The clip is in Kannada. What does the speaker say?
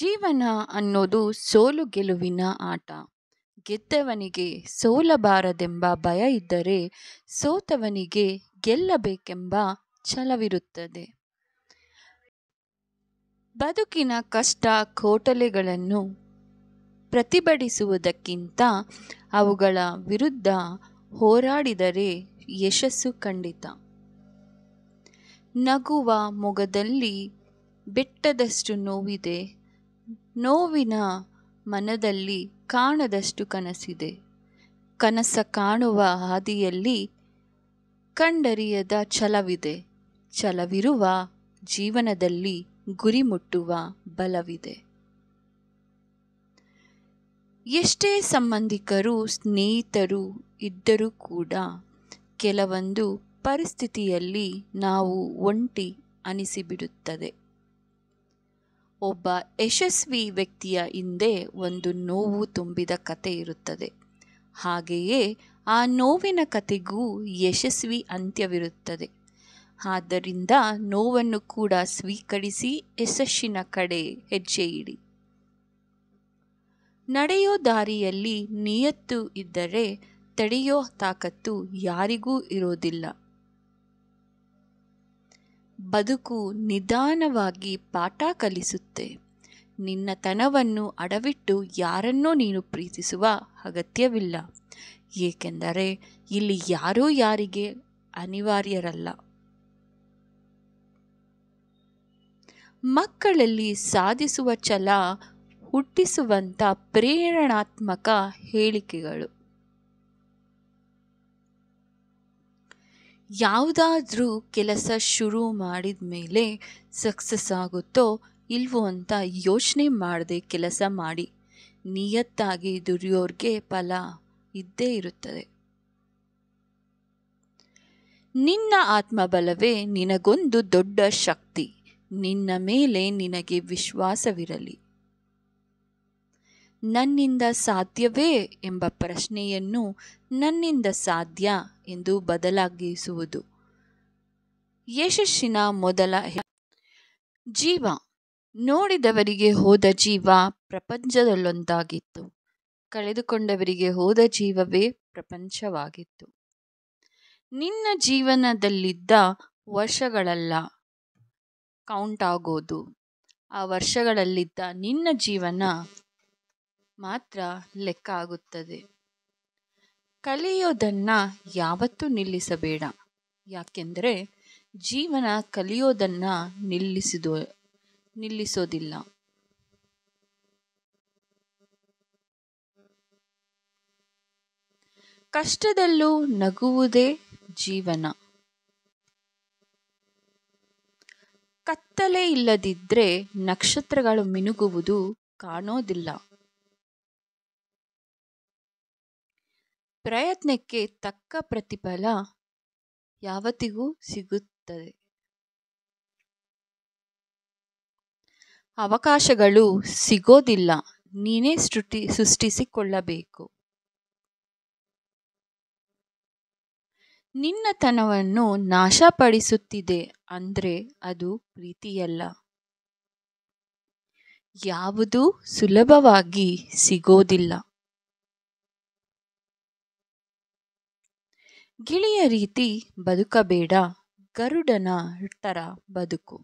ಜೀವನ ಅನ್ನೋದು ಸೋಲು ಗೆಲುವಿನ ಆಟ ಗೆದ್ದವನಿಗೆ ಸೋಲಬಾರದೆಂಬ ಭಯ ಇದ್ದರೆ ಸೋತವನಿಗೆ ಗೆಲ್ಲಬೇಕೆಂಬ ಛಲವಿರುತ್ತದೆ ಬದುಕಿನ ಕಷ್ಟ ಕೋಟಲೆಗಳನ್ನು ಪ್ರತಿಭಟಿಸುವುದಕ್ಕಿಂತ ಅವುಗಳ ವಿರುದ್ಧ ಹೋರಾಡಿದರೆ ಯಶಸ್ಸು ಖಂಡಿತ ನಗುವ ಮೊಗದಲ್ಲಿ ಬೆಟ್ಟದಷ್ಟು ನೋವಿದೆ ನೋವಿನ ಮನದಲ್ಲಿ ಕಾಣದಷ್ಟು ಕನಸಿದೆ ಕನಸ ಕಾಣುವ ಹಾದಿಯಲ್ಲಿ ಕಂಡರಿಯದ ಛಲವಿದೆ ಛಲವಿರುವ ಜೀವನದಲ್ಲಿ ಗುರಿ ಮುಟ್ಟುವ ಬಲವಿದೆ ಎಷ್ಟೇ ಸಂಬಂಧಿಕರು ಸ್ನೇಹಿತರು ಇದ್ದರೂ ಕೂಡ ಕೆಲವೊಂದು ಪರಿಸ್ಥಿತಿಯಲ್ಲಿ ನಾವು ಒಂಟಿ ಅನಿಸಿಬಿಡುತ್ತದೆ ಒಬ್ಬ ಯಶಸ್ವಿ ವ್ಯಕ್ತಿಯ ಹಿಂದೆ ಒಂದು ನೋವು ತುಂಬಿದ ಕತೆ ಇರುತ್ತದೆ ಹಾಗೆಯೇ ಆ ನೋವಿನ ಕತೆಗೂ ಯಶಸ್ವಿ ಅಂತ್ಯವಿರುತ್ತದೆ ಆದ್ದರಿಂದ ನೋವನ್ನು ಕೂಡ ಸ್ವೀಕರಿಸಿ ಯಶಸ್ಸಿನ ಕಡೆ ಹೆಜ್ಜೆ ಇಡಿ ನಡೆಯೋ ದಾರಿಯಲ್ಲಿ ನಿಯತ್ತು ಇದ್ದರೆ ತಡೆಯೋ ತಾಕತ್ತು ಯಾರಿಗೂ ಇರೋದಿಲ್ಲ ಬದುಕು ನಿಧಾನವಾಗಿ ಪಾಠ ಕಲಿಸುತ್ತೆ ನಿನ್ನ ತನವನ್ನು ಅಡವಿಟ್ಟು ಯಾರನ್ನೂ ನೀನು ಪ್ರೀತಿಸುವ ಅಗತ್ಯವಿಲ್ಲ ಏಕೆಂದರೆ ಇಲ್ಲಿ ಯಾರೂ ಯಾರಿಗೆ ಅನಿವಾರ್ಯರಲ್ಲ ಮಕ್ಕಳಲ್ಲಿ ಸಾಧಿಸುವ ಛಲ ಹುಟ್ಟಿಸುವಂಥ ಪ್ರೇರಣಾತ್ಮಕ ಹೇಳಿಕೆಗಳು ಯಾವುದಾದ್ರೂ ಕೆಲಸ ಶುರು ಮಾಡಿದ ಮೇಲೆ ಸಕ್ಸಸ್ ಆಗುತ್ತೋ ಇಲ್ವೋ ಅಂತ ಯೋಚನೆ ಮಾಡದೆ ಕೆಲಸ ಮಾಡಿ ನಿಯತ್ತಾಗಿ ದುಡಿಯೋರ್ಗೆ ಫಲ ಇದ್ದೇ ಇರುತ್ತದೆ ನಿನ್ನ ಆತ್ಮಬಲವೇ ನಿನಗೊಂದು ದೊಡ್ಡ ಶಕ್ತಿ ನಿನ್ನ ಮೇಲೆ ನಿನಗೆ ವಿಶ್ವಾಸವಿರಲಿ ನನ್ನಿಂದ ಸಾಧ್ಯವೇ ಎಂಬ ಪ್ರಶ್ನೆಯನ್ನು ನನ್ನಿಂದ ಸಾಧ್ಯ ಎಂದು ಬದಲಾಗಿಸುವುದು ಯಶಸ್ಸಿನ ಮೊದಲ ಜೀವ ನೋಡಿದವರಿಗೆ ಹೋದ ಜೀವ ಪ್ರಪಂಚದಲ್ಲೊಂದಾಗಿತ್ತು ಕಳೆದುಕೊಂಡವರಿಗೆ ಹೋದ ಜೀವವೇ ಪ್ರಪಂಚವಾಗಿತ್ತು ನಿನ್ನ ಜೀವನದಲ್ಲಿದ್ದ ವರ್ಷಗಳಲ್ಲ ಕೌಂಟ್ ಆಗೋದು ಆ ವರ್ಷಗಳಲ್ಲಿದ್ದ ನಿನ್ನ ಜೀವನ ಮಾತ್ರ ಲೆಕ್ಕ ಆಗುತ್ತದೆ ಕಲಿಯೋದನ್ನ ಯಾವತ್ತೂ ನಿಲ್ಲಿಸಬೇಡ ಯಾಕೆಂದರೆ ಜೀವನ ಕಲಿಯೋದನ್ನ ನಿಲ್ಲಿಸಿದ ನಿಲ್ಲಿಸೋದಿಲ್ಲ ಕಷ್ಟದಲ್ಲೂ ನಗುವುದೇ ಜೀವನ ಕತ್ತಲೆ ಇಲ್ಲದಿದ್ದರೆ ನಕ್ಷತ್ರಗಳು ಮಿನುಗುವುದು ಕಾಣೋದಿಲ್ಲ ಪ್ರಯತ್ನಕ್ಕೆ ತಕ್ಕ ಪ್ರತಿಫಲ ಯಾವತ್ತಿಗೂ ಸಿಗುತ್ತದೆ ಅವಕಾಶಗಳು ಸಿಗೋದಿಲ್ಲ ನೀನೇ ಸೃಷ್ಟಿ ಸೃಷ್ಟಿಸಿಕೊಳ್ಳಬೇಕು ನಿನ್ನತನವನ್ನು ನಾಶಪಡಿಸುತ್ತಿದೆ ಅಂದ್ರೆ ಅದು ಪ್ರೀತಿಯಲ್ಲ ಯಾವುದೂ ಸುಲಭವಾಗಿ ಸಿಗೋದಿಲ್ಲ ಗಿಳಿಯ ರೀತಿ ಬದುಕಬೇಡ ಗರುಡನ ಥರ ಬದುಕು